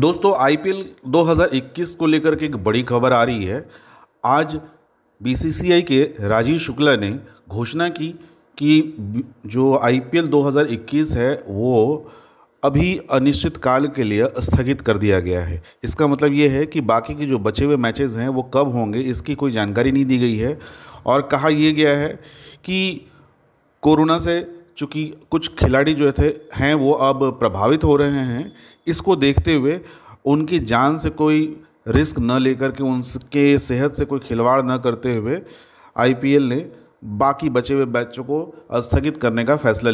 दोस्तों आईपीएल 2021 को लेकर के एक बड़ी खबर आ रही है आज बीसीसीआई के राजीव शुक्ला ने घोषणा की कि जो आईपीएल 2021 है वो अभी अनिश्चित काल के लिए स्थगित कर दिया गया है इसका मतलब ये है कि बाकी के जो बचे हुए मैचेस हैं वो कब होंगे इसकी कोई जानकारी नहीं दी गई है और कहा यह गया है कि कोरोना से चूँकि कुछ खिलाड़ी जो थे हैं वो अब प्रभावित हो रहे हैं इसको देखते हुए उनकी जान से कोई रिस्क न लेकर के उनके सेहत से कोई खिलवाड़ न करते हुए आईपीएल ने बाकी बचे हुए बैचों को स्थगित करने का फैसला लिया